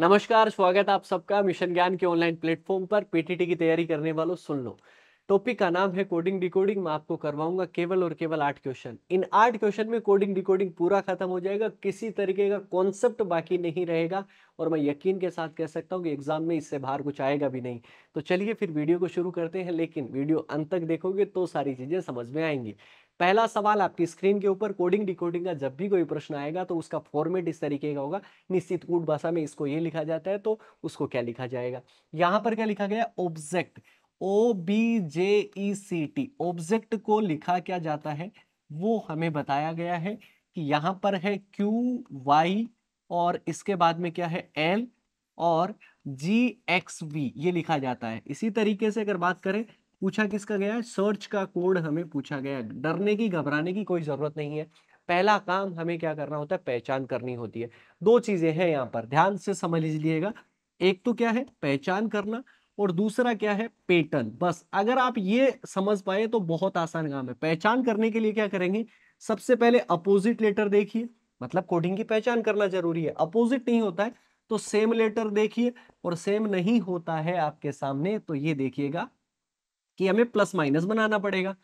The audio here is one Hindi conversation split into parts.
नमस्कार स्वागत आप सबका मिशन ज्ञान के ऑनलाइन प्लेटफॉर्म पर पीटीटी की तैयारी करने वालों सुन लो टॉपिक का नाम है कोडिंग डिकोडिंग मैं आपको करवाऊंगा केवल और केवल आठ क्वेश्चन इन आठ क्वेश्चन में कोडिंग डिकोडिंग पूरा खत्म हो जाएगा किसी तरीके का कॉन्सेप्ट बाकी नहीं रहेगा और मैं यकीन के साथ कह सकता हूँ कि एग्जाम में इससे बाहर कुछ आएगा भी नहीं तो चलिए फिर वीडियो को शुरू करते हैं लेकिन वीडियो अंत तक देखोगे तो सारी चीज़ें समझ में आएंगी पहला सवाल आपकी स्क्रीन के ऊपर कोडिंग डिकोडिंग का जब भी कोई प्रश्न आएगा तो उसका फॉर्मेट इस तरीके का होगा निश्चित कूट भाषा में इसको ये लिखा जाता है तो उसको क्या लिखा जाएगा यहाँ पर क्या लिखा गया object O B J E C T object को लिखा क्या जाता है वो हमें बताया गया है कि यहाँ पर है क्यू वाई और इसके बाद में क्या है एल और जी एक्स वी ये लिखा जाता है इसी तरीके से अगर बात करें पूछा किसका गया है सर्च का कोड हमें पूछा गया है डरने की घबराने की कोई ज़रूरत नहीं है पहला काम हमें क्या करना होता है पहचान करनी होती है दो चीज़ें हैं यहाँ पर ध्यान से समझ लीजिएगा एक तो क्या है पहचान करना और दूसरा क्या है पेटर्न बस अगर आप ये समझ पाए तो बहुत आसान काम है पहचान करने के लिए क्या करेंगे सबसे पहले अपोजिट लेटर देखिए मतलब कोडिंग की पहचान करना जरूरी है अपोजिट नहीं होता है तो सेम लेटर देखिए और सेम नहीं होता है आपके सामने तो ये देखिएगा कि हमें प्लस माइनस बनाना पड़ेगा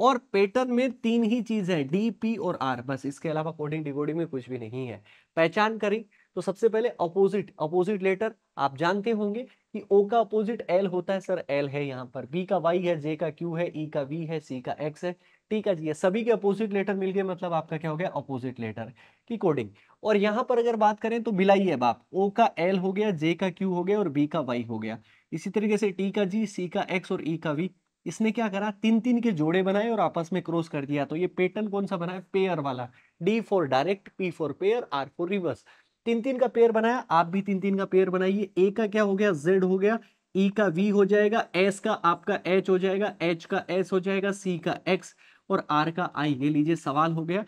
और पेटर में तीन ही चीज़ है डी पी और आर बस इसके अलावा कोडिंग डिकोडिंग में कुछ भी नहीं है पहचान करें तो सबसे पहले अपोजिट अपोजिट लेटर आप जानते होंगे कि ओ का अपोजिट एल होता है सर एल है यहाँ पर बी का वाई है जे का क्यू है ई e का वी है सी का एक्स है टी का जी है सभी के अपोजिट लेटर मिल गए मतलब आपका क्या हो गया अपोजिट लेटर की कोडिंग और यहाँ पर अगर बात करें तो बिलाई है बाप ओ का एल हो गया जे का क्यू हो गया और बी का वाई हो गया इसी तरीके से टी का जी सी का एक्स और ई e का वी इसने क्या करा तीन तीन के जोड़े बनाए और आपस में क्रॉस कर दिया तो ये पैटर्न कौन सा बनाया पेयर वाला D for direct P for pair R for reverse तीन तीन का पेयर बनाया आप भी तीन तीन का पेयर बनाइए ए का क्या हो गया जेड हो गया ई e का वी हो जाएगा एस का आपका एच हो जाएगा एच का एस हो जाएगा सी का एक्स और आर का आई ले लीजिए सवाल हो गया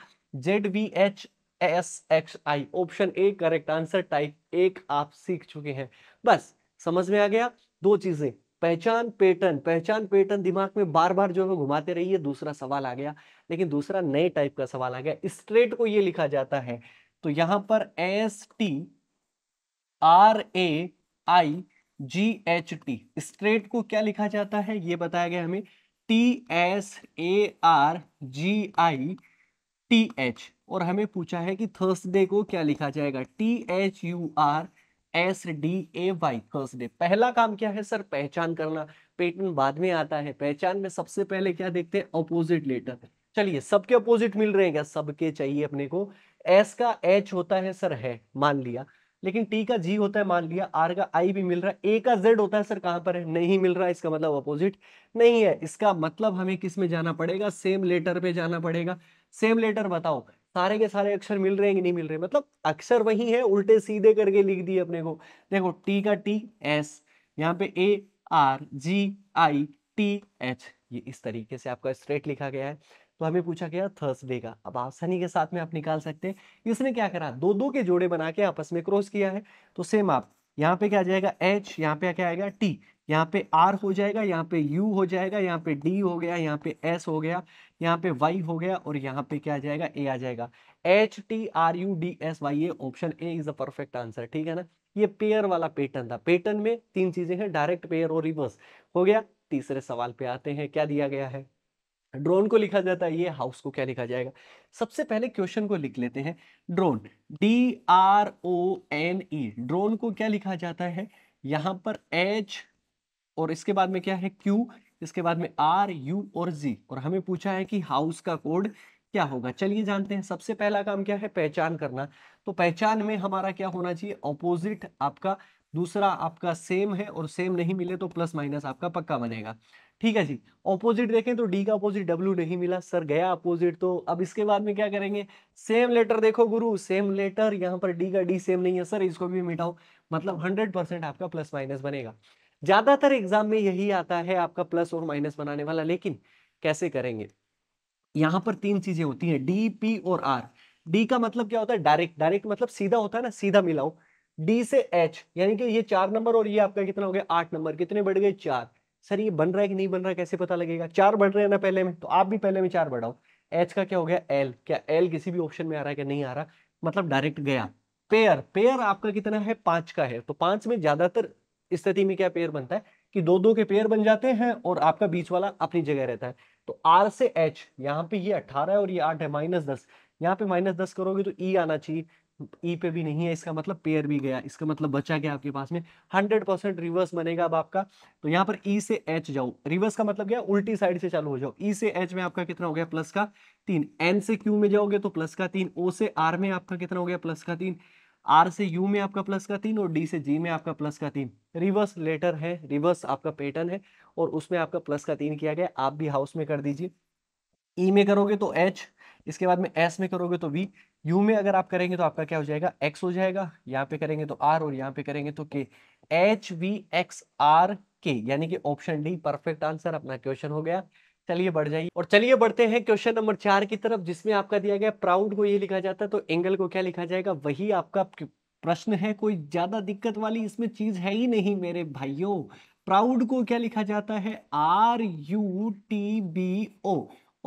Z V H S X I option A correct answer type एक आप सीख चुके हैं बस समझ में आ गया दो चीजें पहचान पैटर्न पहचान पैटर्न दिमाग में बार बार जो है घुमाते रहिए दूसरा सवाल आ गया लेकिन दूसरा नए टाइप का सवाल आ गया स्ट्रेट को ये लिखा जाता है तो यहां पर S T R A I G H T straight को क्या लिखा जाता है ये बताया गया हमें T S A R G I T H और हमें पूछा है कि थर्सडे को क्या लिखा जाएगा T H U R S D A Y first day पहला काम क्या है सर पहचान करना पेटर्न बाद में आता है पहचान में सबसे पहले क्या देखते हैं अपोजिट लेटर चलिए सबके अपोजिट मिल रहे हैं क्या सबके चाहिए अपने को एस का एच होता है सर है मान लिया लेकिन टी का जी होता है मान लिया आर का आई भी मिल रहा है ए का जेड होता है सर कहां पर है नहीं मिल रहा है इसका मतलब अपोजिट नहीं है इसका मतलब हमें किस में जाना पड़ेगा सेम लेटर पे जाना पड़ेगा सेम लेटर बताओ सारे के सारे अक्षर मिल रहे हैं कि नहीं मिल रहे मतलब अक्षर वही है उल्टे सीधे करके लिख दिए अपने को देखो टी का टी एस यहाँ पे A R G I T H ये इस तरीके से आपका स्ट्रेट लिखा गया है तो हमें पूछा गया थर्सडे का अब आसानी के साथ में आप निकाल सकते हैं इसने क्या करा दो दो के जोड़े बना के आपस में क्रॉस किया है तो सेम आप यहाँ पे क्या आ जाएगा एच यहाँ पे क्या आएगा टी यहाँ पे आर हो जाएगा यहाँ पे यू हो जाएगा यहाँ पे डी हो गया यहाँ पे एस हो गया यहाँ पे वाई हो गया और यहाँ पे क्या आ जाएगा ए आ जाएगा H T R U D S Y A option A is the perfect answer ठीक है ना ये पेयर वाला पेटर्न था पेटर्न में तीन चीजें हैं डायरेक्ट पेयर और रिवर्स हो गया तीसरे सवाल पे आते हैं क्या दिया गया है ड्रोन को लिखा जाता है ये हाउस को क्या लिखा जाएगा सबसे पहले क्वेश्चन को लिख लेते हैं drone D R O N E drone को क्या लिखा जाता है यहाँ पर एच और इसके बाद में क्या है क्यू इसके बाद में आर यू और जी और हमें पूछा है कि हाउस का कोड क्या होगा चलिए जानते हैं सबसे पहला काम क्या है पहचान करना तो पहचान में हमारा क्या होना चाहिए ऑपोजिट आपका दूसरा आपका सेम है और सेम नहीं मिले तो प्लस माइनस आपका पक्का बनेगा ठीक है जी ऑपोजिट देखें तो डी का ऑपोजिट डब्ल्यू नहीं मिला सर गया अपोजिट तो अब इसके बाद में क्या करेंगे सेम लेटर देखो गुरु सेम लेटर यहाँ पर डी का डी सेम नहीं है सर इसको भी मिटाओ मतलब हंड्रेड परसेंट आपका प्लस माइनस बनेगा ज्यादातर एग्जाम में यही आता है आपका प्लस और माइनस बनाने वाला लेकिन कैसे करेंगे यहां पर तीन चीजें होती हैं डी पी और आर डी का मतलब क्या होता है डायरेक्ट डायरेक्ट मतलब सीधा होता है ना सीधा मिलाओ डी से एच यानी कि ये चार नंबर और ये आपका कितना हो गया आठ नंबर कितने बढ़ गए चार सर ये बन रहा है कि नहीं बन रहा है कैसे पता लगेगा चार बढ़ रहे हैं ना पहले में तो आप भी पहले में चार बढ़ाओ एच का क्या हो गया एल क्या एल किसी भी ऑप्शन में आ रहा है कि नहीं आ रहा मतलब डायरेक्ट गया पेयर पेयर आपका कितना है पांच का है तो पांच में ज्यादातर स्थिति में क्या पेयर बनता है कि दो दो के पेयर बन जाते हैं और आपका बीच वाला अपनी जगह रहता है तो आर से एच यहाँ पे ये अट्ठारह और ये आठ है माइनस दस यहाँ पे माइनस दस करोगे तो ई e आना चाहिए ई e पे भी नहीं है इसका मतलब पेयर भी गया इसका मतलब बचा गया आपके पास में हंड्रेड परसेंट रिवर्स बनेगा अब आपका तो यहाँ पर ई e से एच जाओ रिवर्स का मतलब क्या उल्टी साइड से चालू हो जाओ ई से एच में आपका कितना हो गया प्लस का तीन एन से क्यू में जाओगे तो प्लस का तीन ओ से आर में आपका कितना हो गया प्लस का तीन आर से यू में आपका प्लस का तीन और डी से जी में आपका प्लस का तीन रिवर्स लेटर है रिवर्स आपका पैटर्न है और उसमें आपका प्लस का तीन किया गया आप भी हाउस में कर दीजिए ई e में करोगे तो एच इसके बाद में एस में करोगे तो वी यू में अगर आप करेंगे तो आपका क्या हो जाएगा एक्स हो जाएगा यहाँ पे करेंगे तो आर और यहाँ पे करेंगे तो के एच वी एक्स आर के यानी कि ऑप्शन डी परफेक्ट आंसर अपना क्वेश्चन हो गया चलिए बढ़ जाइए और चलिए बढ़ते हैं क्वेश्चन नंबर चार की तरफ जिसमें आपका दिया गया प्राउड को ये लिखा जाता है तो एंगल को क्या लिखा जाएगा वही आपका प्रश्न है कोई ज्यादा दिक्कत वाली इसमें चीज है ही नहीं मेरे भाइयों प्राउड को क्या लिखा जाता है R U T B O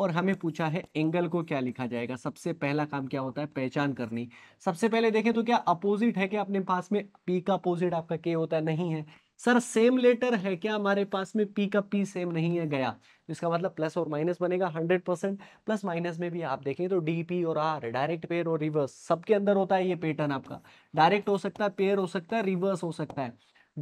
और हमें पूछा है एंगल को क्या लिखा जाएगा सबसे पहला काम क्या होता है पहचान करनी सबसे पहले देखें तो क्या अपोजिट है कि अपने पास में पी का अपोजिट आपका के होता है नहीं है सर सेम लेटर है क्या हमारे पास में पी का पी सेम नहीं है गया इसका मतलब प्लस और माइनस बनेगा 100 परसेंट प्लस माइनस में भी आप देखें तो डी पी और आर डायरेक्ट पेयर और रिवर्स सबके अंदर होता है ये पैटर्न आपका डायरेक्ट हो सकता है पेयर हो सकता है रिवर्स हो सकता है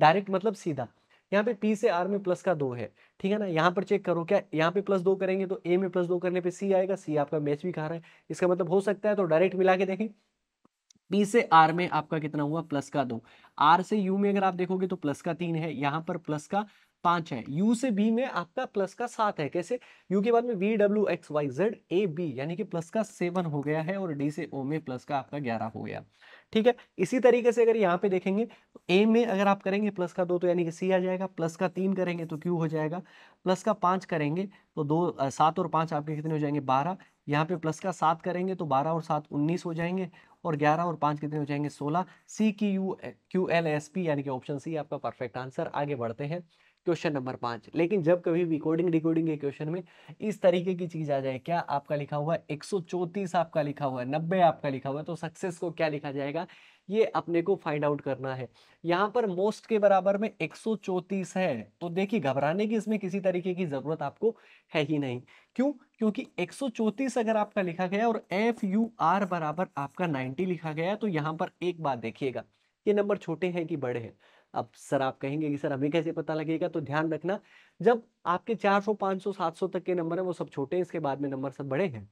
डायरेक्ट मतलब सीधा यहाँ पे पी से आर में प्लस का दो है ठीक है ना यहाँ पर चेक करो क्या यहाँ पे प्लस दो करेंगे तो ए में प्लस दो करने पे सी आएगा सी आपका मैच भी खा रहा है इसका मतलब हो सकता है तो डायरेक्ट मिला के देखें पी से आर में आपका कितना हुआ प्लस का दो आर से यू में अगर आप देखोगे तो प्लस का तीन है यहाँ पर प्लस का पांच है यू से बी में आपका प्लस का सात है कैसे यू के बाद में V W X Y Z A B यानी कि प्लस का सेवन हो गया है और डी से ओ में प्लस का आपका ग्यारह हो गया ठीक है इसी तरीके से अगर यहाँ पे देखेंगे तो ए में अगर आप करेंगे प्लस का दो तो यानी कि सी आ जाएगा प्लस का तीन करेंगे तो क्यू हो जाएगा प्लस का पाँच करेंगे तो दो सात और पाँच आपके कितने हो जाएंगे बारह यहाँ पे प्लस का सात करेंगे तो बारह और सात उन्नीस हो जाएंगे और ग्यारह और पाँच कितने हो जाएंगे सोलह सी की U Q L S P यानी कि ऑप्शन सी आपका परफेक्ट आंसर आगे बढ़ते हैं क्वेश्चन नंबर पाँच लेकिन जब कभी भी कोडिंग डिकोडिंग के क्वेश्चन में इस तरीके की चीज़ आ जाए क्या आपका लिखा हुआ है एक आपका लिखा हुआ है नब्बे आपका लिखा हुआ है तो सक्सेस को क्या लिखा जाएगा ये अपने को फाइंड आउट करना है यहाँ पर मोस्ट के बराबर में एक है तो देखिए घबराने की इसमें किसी तरीके की ज़रूरत आपको है ही नहीं क्यों क्योंकि एक अगर आपका लिखा गया और एफ यू आर बराबर आपका 90 लिखा गया तो यहाँ पर एक बात देखिएगा ये नंबर छोटे हैं कि बड़े हैं अब सर आप कहेंगे कि सर हमें कैसे पता लगेगा तो ध्यान रखना जब आपके 400, 500, 700 तक के नंबर हैं वो सब छोटे हैं इसके बाद में नंबर सब बड़े हैं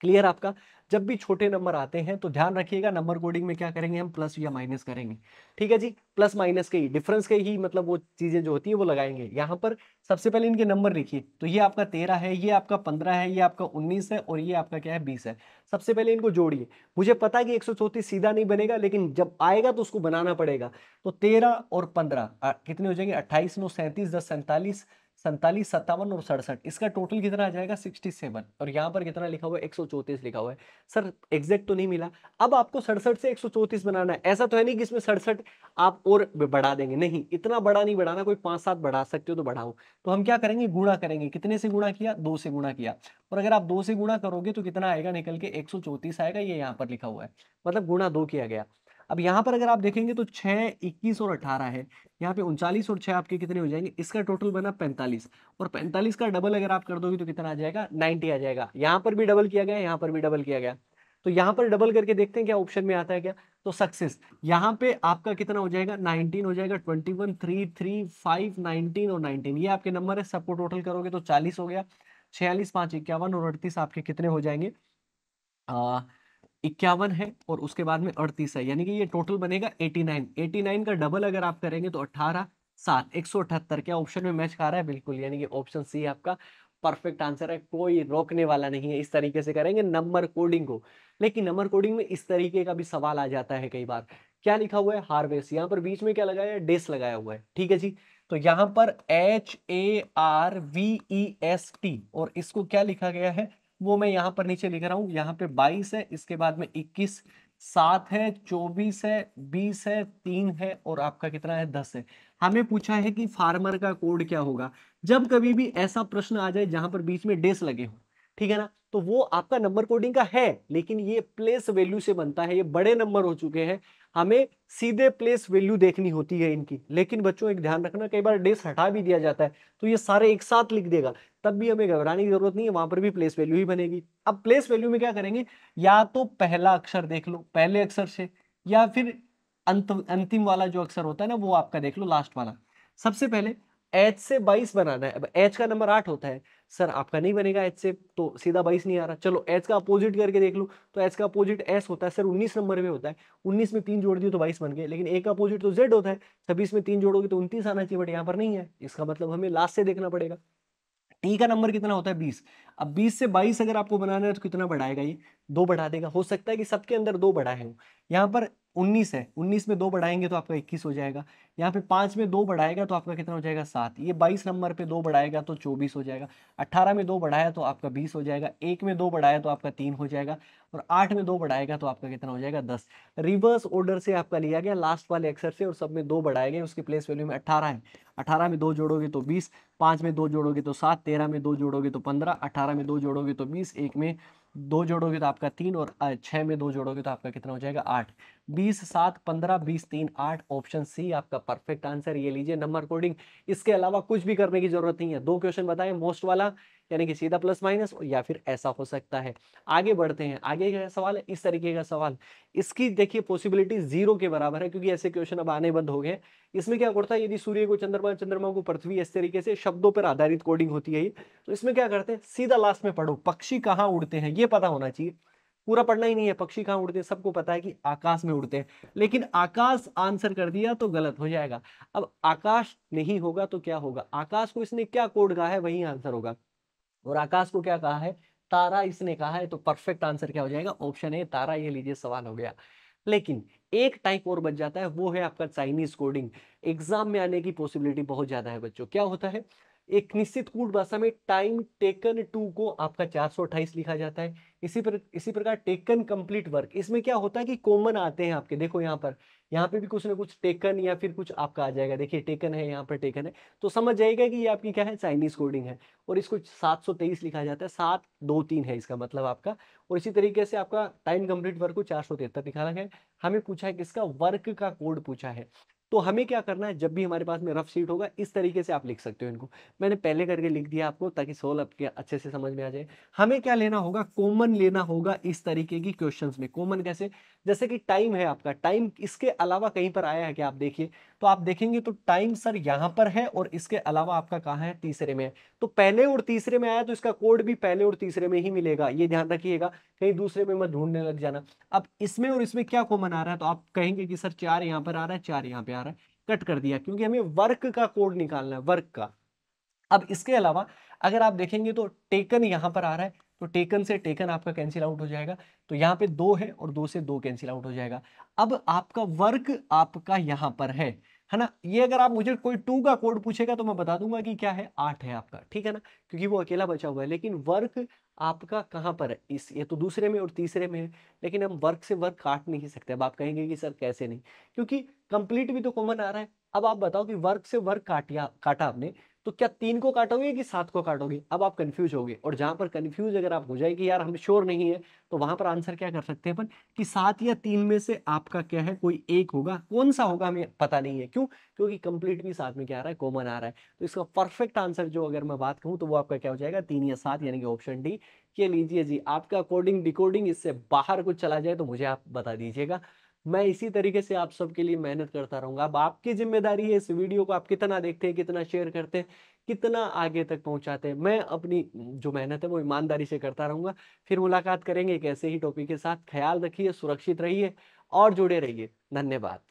क्लियर आपका जब भी छोटे नंबर आते हैं तो ध्यान रखिएगा नंबर कोडिंग में क्या करेंगे हम प्लस या माइनस करेंगे ठीक है जी प्लस माइनस के ही डिफरेंस के ही मतलब वो चीज़ें जो होती है वो लगाएंगे यहाँ पर सबसे पहले इनके नंबर लिखिए तो ये आपका तेरह है ये आपका पंद्रह है ये आपका उन्नीस है और ये आपका क्या है बीस है सबसे पहले इनको जोड़िए मुझे पता है कि एक सीधा नहीं बनेगा लेकिन जब आएगा तो उसको बनाना पड़ेगा तो तेरह और पंद्रह कितने हो जाएंगे अट्ठाईस नौ सैंतीस दस सैंतालीस सैंतालीस सत्तावन और सड़सठ इसका टोटल कितना आ जाएगा सिक्सटी सेवन और यहाँ पर कितना लिखा हुआ है एक सौ चौंतीस लिखा हुआ है सर एग्जैक्ट तो नहीं मिला अब आपको सड़सठ से एक सौ चौंतीस बनाना है ऐसा तो है नहीं कि इसमें सड़सठ आप और बढ़ा देंगे नहीं इतना बड़ा नहीं बढ़ाना कोई पाँच सात बढ़ा सकते हो तो बढ़ाओ तो हम क्या करेंगे गुणा करेंगे कितने से गुणा किया दो से गुणा किया और अगर आप दो से गुणा करोगे तो कितना आएगा निकल के एक आएगा ये यहाँ पर लिखा हुआ है मतलब गुणा दो किया गया अब यहाँ पर अगर आप देखेंगे तो छः इक्कीस और अठारह है यहाँ पे उनचालीस और छः आपके कितने हो जाएंगे इसका टोटल बना पैंतालीस और पैंतालीस का डबल अगर आप कर दोगे तो कितना आ जाएगा नाइन्टी आ जाएगा यहाँ पर भी डबल किया गया यहाँ पर भी डबल किया गया तो यहाँ पर डबल करके देखते हैं क्या ऑप्शन में आता है क्या तो सक्सेस यहाँ पे आपका कितना हो जाएगा 19 हो जाएगा 21 3 3 5 19 और 19 ये आपके नंबर है सबको टोटल करोगे तो 40 हो गया छियालीस पाँच इक्यावन और अड़तीस आपके कितने हो जाएंगे इक्यावन है और उसके बाद में अड़तीस है यानी कि ये टोटल बनेगा एटी नाइन एटी नाइन का डबल अगर आप करेंगे तो अठारह सात एक सौ अठहत्तर क्या ऑप्शन में मैच खा रहा है बिल्कुल यानी कि ऑप्शन सी आपका परफेक्ट आंसर है कोई रोकने वाला नहीं है इस तरीके से करेंगे नंबर कोडिंग को लेकिन नंबर कोडिंग में इस तरीके का भी सवाल आ जाता है कई बार क्या लिखा हुआ है हार्वेस्ट यहाँ पर बीच में क्या लगाया है डेस लगाया हुआ है ठीक है जी तो यहाँ पर H A R V E S T और इसको क्या लिखा गया है वो मैं यहाँ पर नीचे लिख रहा हूँ यहाँ पे बाईस है इसके बाद में इक्कीस सात है चौबीस है बीस है तीन है और आपका कितना है दस है हमें पूछा है कि फार्मर का कोड क्या होगा जब कभी भी ऐसा प्रश्न आ जाए जहां पर बीच में डेस लगे हों ठीक है ना तो वो आपका नंबर कोडिंग का है लेकिन ये प्लेस वैल्यू से बनता है ये बड़े नंबर हो चुके हैं हमें सीधे प्लेस वैल्यू देखनी होती है इनकी लेकिन बच्चों एक ध्यान रखना कई बार डेस हटा भी दिया जाता है तो ये सारे एक साथ लिख देगा तब भी हमें घबराने की जरूरत नहीं है वहां पर भी प्लेस वैल्यू ही बनेगी अब प्लेस वैल्यू में क्या करेंगे या तो पहला अक्षर देख लो पहले अक्षर से या फिर अंत अंतिम वाला जो अक्षर होता है ना वो आपका देख लो लास्ट वाला सबसे पहले एच से बाईस बनाना है एच का नंबर आठ होता है सर आपका नहीं बनेगा एच से तो सीधा बाईस नहीं आ रहा चलो एच का अपोजिट करके देख लो तो एच का अपोजिट एस होता है सर उन्नीस नंबर में होता है उन्नीस में तीन जोड़ दिए तो बाईस बन गए लेकिन ए का अपोजिट तो जेड होता है छब्बीस में तीन जोड़ोगे तो उन्तीस आना चाहिए बट यहाँ पर नहीं है इसका मतलब हमें लास्ट से देखना पड़ेगा टी का नंबर कितना होता है बीस अब बीस से बाईस अगर आपको बनाना है तो कितना बढ़ाएगा ये दो बढ़ा देगा हो सकता है कि सबके अंदर दो बढ़ाए हो यहाँ पर उन्नीस है उन्नीस में दो बढ़ाएंगे तो आपका इक्कीस हो जाएगा यहाँ पे पाँच में दो बढ़ाएगा तो आपका कितना हो जाएगा सात ये बाईस नंबर पे दो बढ़ाएगा तो चौबीस हो जाएगा अट्ठारह में दो बढ़ाया तो आपका बीस हो जाएगा एक में दो बढ़ाया तो आपका तीन हो जाएगा और आठ में दो बढ़ाएगा तो आपका कितना हो जाएगा दस रिवर्स ऑर्डर से आपका लिया गया लास्ट वाले अक्सर से और सब में दो बढ़ाए गए उसकी प्लेस वैल्यू में अठारह है अठारह में दो जोड़ोगे तो बीस पाँच में दो जोड़ोगे तो सात तेरह में दो जोड़ोगे तो पंद्रह अठारह में दो जोड़ोगे तो बीस एक में दो जोड़ोगे तो आपका तीन और छः में दो जोड़ोगे तो आपका कितना हो जाएगा आठ बीस सात पंद्रह बीस तीन आठ ऑप्शन सी आपका परफेक्ट आंसर ये लीजिए नंबर कोडिंग इसके अलावा कुछ भी करने की जरूरत नहीं है दो क्वेश्चन बताएं मोस्ट वाला यानी कि सीधा प्लस माइनस या फिर ऐसा हो सकता है आगे बढ़ते हैं आगे का सवाल है इस तरीके का सवाल इसकी देखिए पॉसिबिलिटी जीरो के बराबर है क्योंकि ऐसे क्वेश्चन अब आने बंद हो गए इसमें क्या करता है यदि सूर्य को चंद्रमा चंद्रमा को पृथ्वी इस तरीके से शब्दों पर आधारित कोडिंग होती है तो इसमें क्या करते हैं सीधा लास्ट में पढ़ो पक्षी कहाँ उड़ते हैं ये पता होना चाहिए पूरा पढ़ना ही नहीं है पक्षी कहाँ उड़ते हैं सबको पता है कि आकाश में उड़ते हैं लेकिन आकाश आंसर कर दिया तो गलत हो जाएगा अब आकाश नहीं होगा तो क्या होगा आकाश को इसने क्या कोड कहा है वही आंसर होगा और आकाश को क्या कहा है तारा इसने कहा है तो परफेक्ट आंसर क्या हो जाएगा ऑप्शन ए तारा ये लीजिए सवाल हो गया लेकिन एक टाइप और बच जाता है वो है आपका चाइनीज कोडिंग एग्जाम में आने की पॉसिबिलिटी बहुत ज्यादा है बच्चों क्या होता है एक निश्चित कूट भाषा में टाइम टेकन टू को आपका 428 लिखा जाता है इसी पर इसी प्रकार टेकन कंप्लीट वर्क इसमें क्या होता है कि कॉमन आते हैं आपके देखो यहाँ पर यहाँ पे भी कुछ ना कुछ टेकन या फिर कुछ आपका आ जाएगा देखिए टेकन है यहाँ पर टेकन है तो समझ जाएगा कि ये आपकी क्या है चाइनीज कोडिंग है और इसको 723 लिखा जाता है सात दो तीन है इसका मतलब आपका और इसी तरीके से आपका टाइम कंप्लीट वर्क को चार सौ तिहत्तर निकाला है हमें पूछा है किसका वर्क का कोड पूछा है तो हमें क्या करना है जब भी हमारे पास में रफ शीट होगा इस तरीके से आप लिख सकते हो इनको मैंने पहले करके लिख दिया आपको ताकि सोल आपके अच्छे से समझ में आ जाए हमें क्या लेना होगा कॉमन लेना होगा इस तरीके की क्वेश्चंस में कॉमन कैसे जैसे कि टाइम है आपका टाइम इसके अलावा कहीं पर आया है क्या आप देखिए तो आप देखेंगे तो टाइम सर यहाँ पर है और इसके अलावा आपका कहाँ है तीसरे में है तो पहले और तीसरे में आया तो इसका कोड भी पहले और तीसरे में ही मिलेगा ये ध्यान रखिएगा कहीं दूसरे में मत ढूंढने लग जाना अब इसमें और इसमें क्या कॉमन आ रहा है तो आप कहेंगे कि सर चार यहाँ पर आ रहा है चार यहाँ पे आ रहा है कट कर दिया क्योंकि हमें वर्क का कोड निकालना है वर्क का अब इसके अलावा अगर आप देखेंगे तो टेकन यहां पर आ रहा है तो टेकन से टेकन आपका कैंसिल आउट हो जाएगा तो यहाँ पे दो है और दो से दो कैंसिल आउट हो जाएगा अब आपका वर्क आपका यहाँ पर है है ना ये अगर आप मुझे कोई टू का कोड पूछेगा तो मैं बता दूंगा कि क्या है आठ है आपका ठीक है ना क्योंकि वो अकेला बचा हुआ है लेकिन वर्क आपका कहाँ पर है इस ये तो दूसरे में और तीसरे में है लेकिन हम वर्क से वर्क काट नहीं सकते अब आप कहेंगे कि सर कैसे नहीं क्योंकि कंप्लीट भी तो कॉमन आ रहा है अब आप बताओ कि वर्क से वर्क काटिया काटा आपने तो क्या तीन को काटोगे कि सात को काटोगे अब आप कंफ्यूज होगे और जहां पर कंफ्यूज अगर आप हो जाए कि यार हमें श्योर नहीं है तो वहां पर आंसर क्या कर सकते हैं अपन कि सात या तीन में से आपका क्या है कोई एक होगा कौन सा होगा हमें पता नहीं है क्यों क्योंकि कंप्लीटली साथ में क्या आ रहा है कॉमन आ रहा है तो इसका परफेक्ट आंसर जो अगर मैं बात कहूँ तो वो आपका क्या हो जाएगा तीन या सात यानी कि ऑप्शन डी ये लीजिए जी आपका अकॉर्डिंग डिकोडिंग इससे बाहर कुछ चला जाए तो मुझे आप बता दीजिएगा मैं इसी तरीके से आप सबके लिए मेहनत करता रहूंगा अब आपकी जिम्मेदारी है इस वीडियो को आप कितना देखते हैं कितना शेयर करते हैं कितना आगे तक पहुंचाते हैं मैं अपनी जो मेहनत है वो ईमानदारी से करता रहूंगा फिर मुलाकात करेंगे एक ऐसे ही टॉपिक के साथ ख्याल रखिए सुरक्षित रहिए और जुड़े रहिए धन्यवाद